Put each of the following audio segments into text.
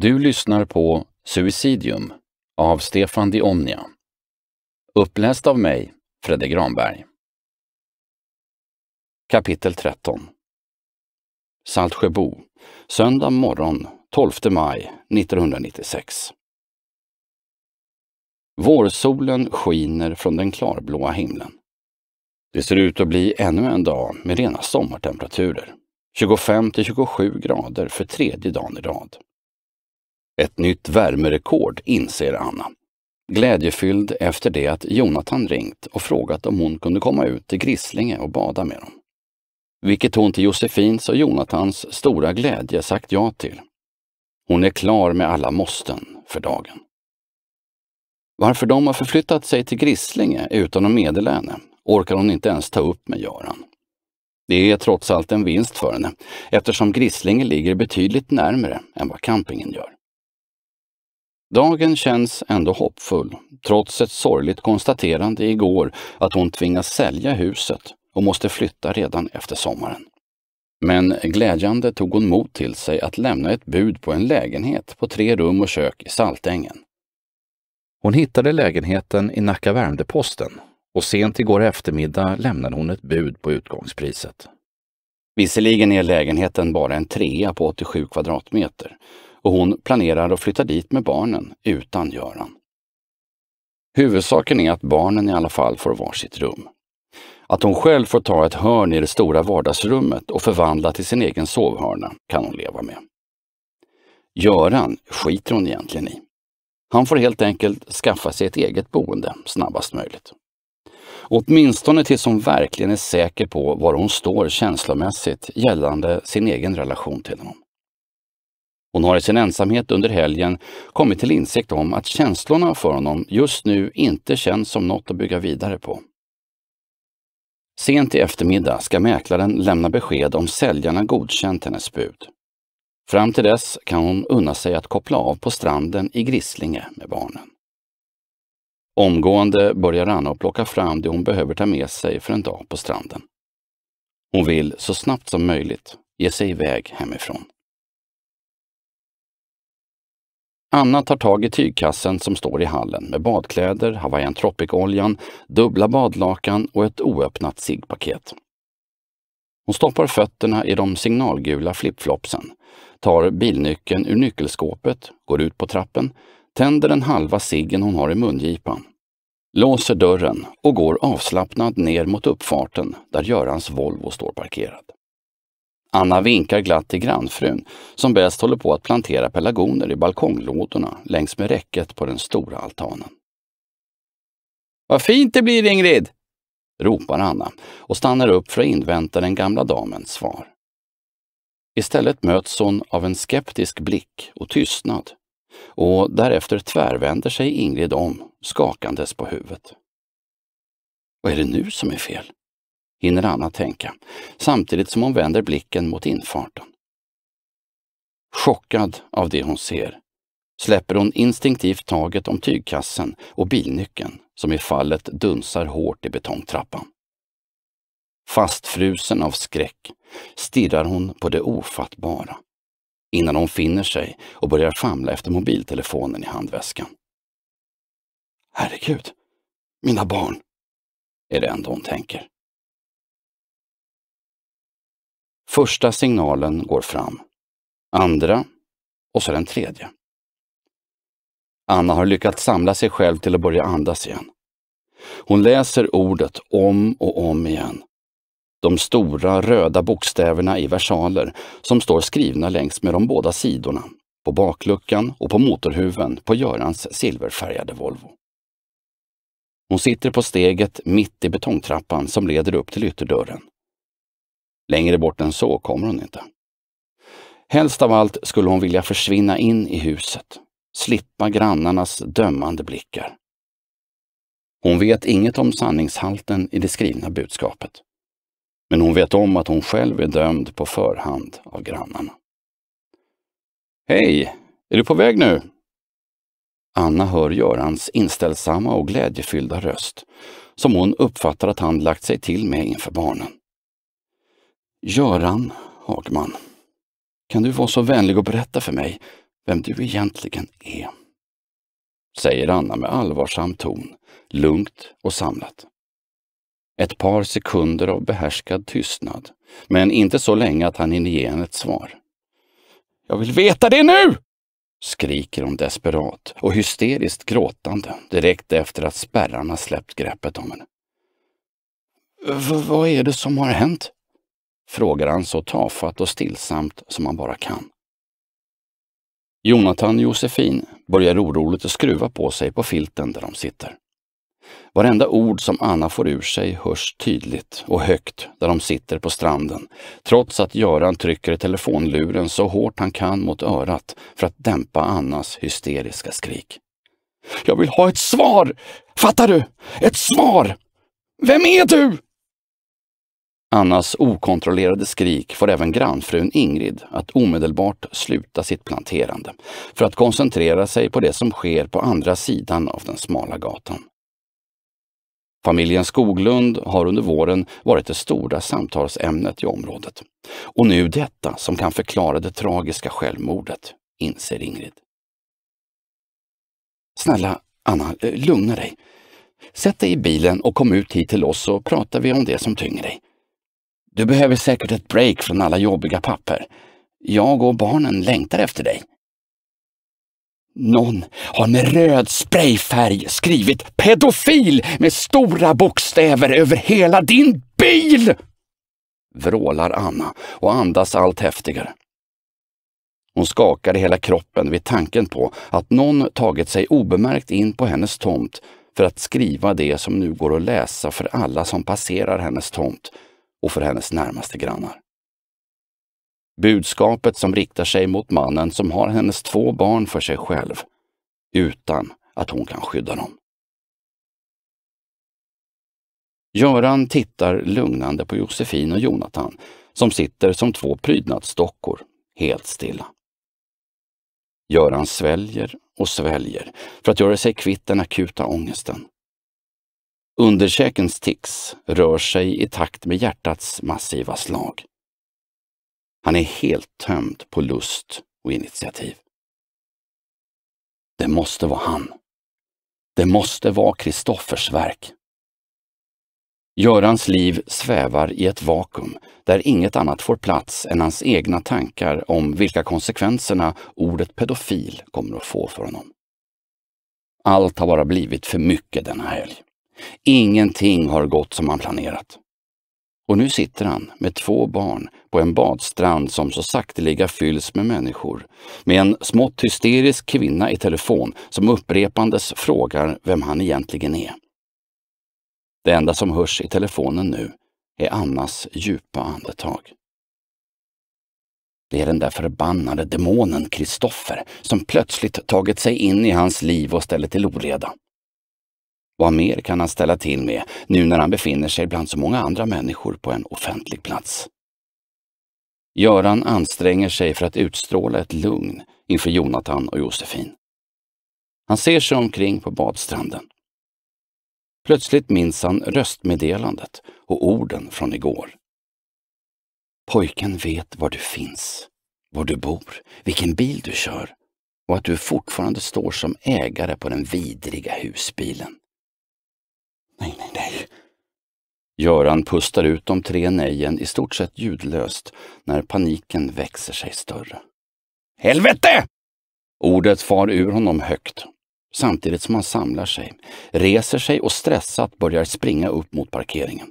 Du lyssnar på Suicidium av Stefan Di Omnia. Uppläst av mig, Fredde Granberg. Kapitel 13 Saltsjöbo, söndag morgon 12 maj 1996. Vårsolen skiner från den klarblåa himlen. Det ser ut att bli ännu en dag med rena sommartemperaturer. 25 till 27 grader för tredje dagen i rad. Ett nytt värmerekord, inser Anna. Glädjefylld efter det att Jonathan ringt och frågat om hon kunde komma ut till Grisslinge och bada med dem. Vilket hon till Josefins och Jonathans stora glädje sagt ja till. Hon är klar med alla måsten för dagen. Varför de har förflyttat sig till Grisslinge utan att meddela henne orkar hon inte ens ta upp med Göran. Det är trots allt en vinst för henne eftersom Grisslinge ligger betydligt närmre än vad campingen gör. Dagen känns ändå hoppfull, trots ett sorgligt konstaterande igår att hon tvingas sälja huset och måste flytta redan efter sommaren. Men glädjande tog hon mod till sig att lämna ett bud på en lägenhet på tre rum och kök i Saltängen. Hon hittade lägenheten i Nacka Värmdö-Posten och sent igår eftermiddag lämnade hon ett bud på utgångspriset. Visserligen är lägenheten bara en trea på 87 kvadratmeter, och hon planerar att flytta dit med barnen utan Göran. Huvudsaken är att barnen i alla fall får varsitt rum. Att hon själv får ta ett hörn i det stora vardagsrummet och förvandla till sin egen sovhörna kan hon leva med. Göran skiter hon egentligen i. Han får helt enkelt skaffa sig ett eget boende snabbast möjligt. Åtminstone tills hon verkligen är säker på var hon står känslomässigt gällande sin egen relation till honom. Hon har i sin ensamhet under helgen kommit till insikt om att känslorna för honom just nu inte känns som något att bygga vidare på. Sent i eftermiddag ska mäklaren lämna besked om säljarna godkänt hennes bud. Fram till dess kan hon unna sig att koppla av på stranden i Grisslinge med barnen. Omgående börjar Anna att plocka fram det hon behöver ta med sig för en dag på stranden. Hon vill så snabbt som möjligt ge sig iväg hemifrån. Anna tar tag i tygkassen som står i hallen med badkläder, Hawaiian Tropic-oljan, dubbla badlakan och ett oöppnat ciggpaket. Hon stoppar fötterna i de signalgula flipflopsen, tar bilnyckeln ur nyckelskåpet, går ut på trappen, tänder den halva ciggen hon har i mungipan, låser dörren och går avslappnad ner mot uppfarten där Görans Volvo står parkerad. Anna vinkar glatt till grannfrun som bäst håller på att plantera pelargoner i balkonglådorna längs med räcket på den stora altanen. Vad fint det blir, Ingrid! ropar Anna och stannar upp för att invänta den gamla damens svar. Istället möts hon av en skeptisk blick och tystnad och därefter tvärvänder sig Ingrid om, skakandes på huvudet. Vad är det nu som är fel? hinner Anna tänka, samtidigt som hon vänder blicken mot infarten. Chockad av det hon ser släpper hon instinktivt taget om tygkassen och bilnyckeln som i fallet dunsar hårt i betongtrappan. Fastfrusen av skräck stirrar hon på det ofattbara innan hon finner sig och börjar famla efter mobiltelefonen i handväskan. Herregud, mina barn, är det enda hon tänker. Första signalen går fram, andra och så den tredje. Anna har lyckats samla sig själv till att börja andas igen. Hon läser ordet om och om igen. De stora röda bokstäverna i versaler som står skrivna längs med de båda sidorna, på bakluckan och på motorhuven på Görans silverfärgade Volvo. Hon sitter på steget mitt i betongtrappan som leder upp till ytterdörren. Längre bort än så kommer hon inte. Helst av allt skulle hon vilja försvinna in i huset, slippa grannarnas dömande blickar. Hon vet inget om sanningshalten i det skrivna budskapet. Men hon vet om att hon själv är dömd på förhand av grannarna. Hej, är du på väg nu? Anna hör Görans inställsamma och glädjefyllda röst som hon uppfattar att han lagt sig till med inför barnen. Göran Hagman, kan du vara så vänlig och berätta för mig vem du egentligen är? Säger Anna med allvarsam ton, lugnt och samlat. Ett par sekunder av behärskad tystnad, men inte så länge att han hinner ge henne ett svar. Jag vill veta det nu! skriker hon desperat och hysteriskt gråtande direkt efter att spärrarna släppt greppet om henne. V vad är det som har hänt? frågar han så tafatt och stillsamt som han bara kan. Jonathan och Josefin börjar oroligt att skruva på sig på filten där de sitter. Varenda ord som Anna får ur sig hörs tydligt och högt där de sitter på stranden, trots att Göran trycker telefonluren så hårt han kan mot örat för att dämpa Annas hysteriska skrik. Jag vill ha ett svar! Fattar du? Ett svar! Vem är du? Annas okontrollerade skrik får även grannfrun Ingrid att omedelbart sluta sitt planterande för att koncentrera sig på det som sker på andra sidan av den smala gatan. Familjen Skoglund har under våren varit det stora samtalsämnet i området. Och nu detta som kan förklara det tragiska självmordet, inser Ingrid. Snälla Anna, eh, lugna dig. Sätt dig i bilen och kom ut hit till oss så pratar vi om det som tynger dig. Du behöver säkert ett break från alla jobbiga papper. Jag och barnen längtar efter dig. Någon har med röd sprayfärg skrivit pedofil med stora bokstäver över hela din bil! Vrålar Anna och andas allt häftigare. Hon skakade hela kroppen vid tanken på att någon tagit sig obemärkt in på hennes tomt för att skriva det som nu går att läsa för alla som passerar hennes tomt och för hennes närmaste grannar. Budskapet som riktar sig mot mannen som har hennes två barn för sig själv, utan att hon kan skydda dem. Göran tittar lugnande på Josefin och Jonathan som sitter som två prydnadsdockor, helt stilla. Göran sväljer och sväljer för att göra sig kvitt den akuta ångesten. Underkäkens tics rör sig i takt med hjärtats massiva slag. Han är helt tömd på lust och initiativ. Det måste vara han. Det måste vara Kristoffers verk. Görans liv svävar i ett vakuum där inget annat får plats än hans egna tankar om vilka konsekvenserna ordet pedofil kommer att få för honom. Allt har bara blivit för mycket denna helg. Ingenting har gått som han planerat. Och nu sitter han med två barn på en badstrand som så sakteliga fylls med människor, med en smått hysterisk kvinna i telefon som upprepandes frågar vem han egentligen är. Det enda som hörs i telefonen nu är Annas djupa andetag. Det är den där förbannade demonen Kristoffer som plötsligt tagit sig in i hans liv och ställer till oreda. Vad mer kan han ställa till med nu när han befinner sig bland så många andra människor på en offentlig plats? Göran anstränger sig för att utstråla ett lugn inför Jonathan och Josefin. Han ser sig omkring på badstranden. Plötsligt minns han röstmeddelandet och orden från igår. Pojken vet var du finns, var du bor, vilken bil du kör och att du fortfarande står som ägare på den vidriga husbilen. Nej, nej, nej. Göran pustar ut de tre nejen i stort sett ljudlöst när paniken växer sig större. Helvete! Ordet far ur honom högt, samtidigt som han samlar sig, reser sig och stressat börjar springa upp mot parkeringen.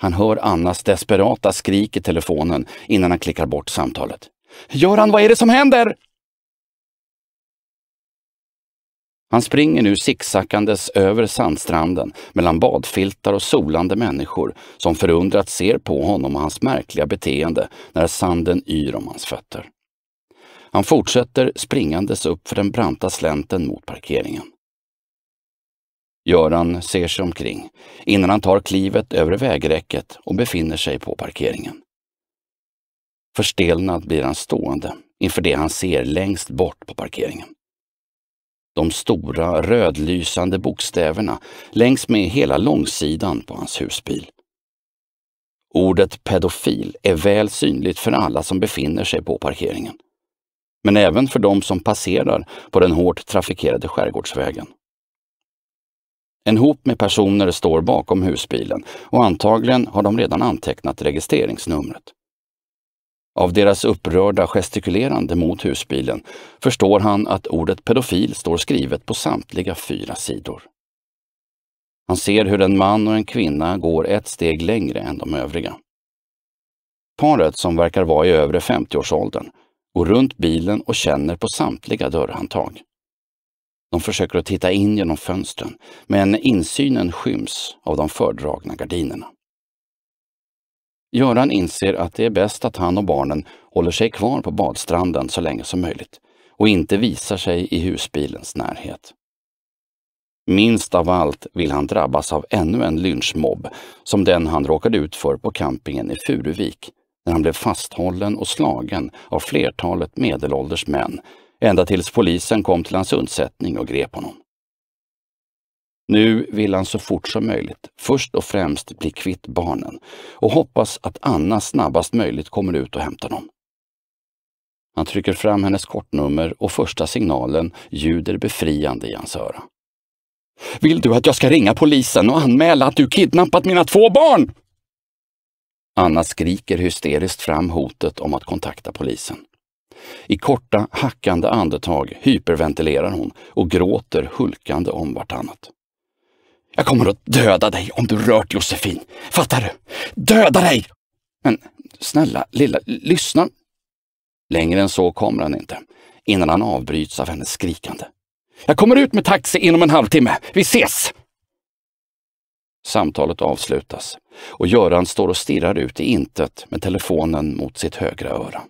Han hör Annas desperata skrik i telefonen innan han klickar bort samtalet. Göran, vad är det som händer? Han springer nu sicksackandes över sandstranden mellan badfiltar och solande människor som förundrat ser på honom och hans märkliga beteende när sanden yr om hans fötter. Han fortsätter springandes upp för den branta slänten mot parkeringen. Göran ser sig omkring innan han tar klivet över vägräcket och befinner sig på parkeringen. Förstelnad blir han stående inför det han ser längst bort på parkeringen de stora rödlysande bokstäverna längs med hela långsidan på hans husbil. Ordet pedofil är väl synligt för alla som befinner sig på parkeringen. Men även för de som passerar på den hårt trafikerade skärgårdsvägen. En hop med personer står bakom husbilen och antagligen har de redan antecknat registreringsnumret. Av deras upprörda gestikulerande mot husbilen förstår han att ordet pedofil står skrivet på samtliga fyra sidor. Han ser hur en man och en kvinna går ett steg längre än de övriga. Paret, som verkar vara i övre 50-årsåldern, går runt bilen och känner på samtliga dörrhandtag. De försöker att titta in genom fönstren, men insynen skyms av de fördragna gardinerna. Göran inser att det är bäst att han och barnen håller sig kvar på badstranden så länge som möjligt och inte visar sig i husbilens närhet. Minst av allt vill han drabbas av ännu en lynchmobb, som den han råkade ut för på campingen i Furuvik, när han blev fasthållen och slagen av flertalet medelålders män, ända tills polisen kom till hans undsättning och grep honom. Nu vill han så fort som möjligt, först och främst bli kvitt barnen och hoppas att Anna snabbast möjligt kommer ut och hämtar dem. Han trycker fram hennes kortnummer och första signalen ljuder befriande i hans öra. Vill du att jag ska ringa polisen och anmäla att du kidnappat mina två barn? Anna skriker hysteriskt fram hotet om att kontakta polisen. I korta, hackande andetag hyperventilerar hon och gråter hulkande om vartannat. Jag kommer att döda dig om du rört Josefin. Fattar du? Döda dig! Men snälla lilla, lyssna. Längre än så kommer han inte, innan han avbryts av hennes skrikande. Jag kommer ut med taxi inom en halvtimme. Vi ses! Samtalet avslutas och Göran står och stirrar ut i intet med telefonen mot sitt högra öra.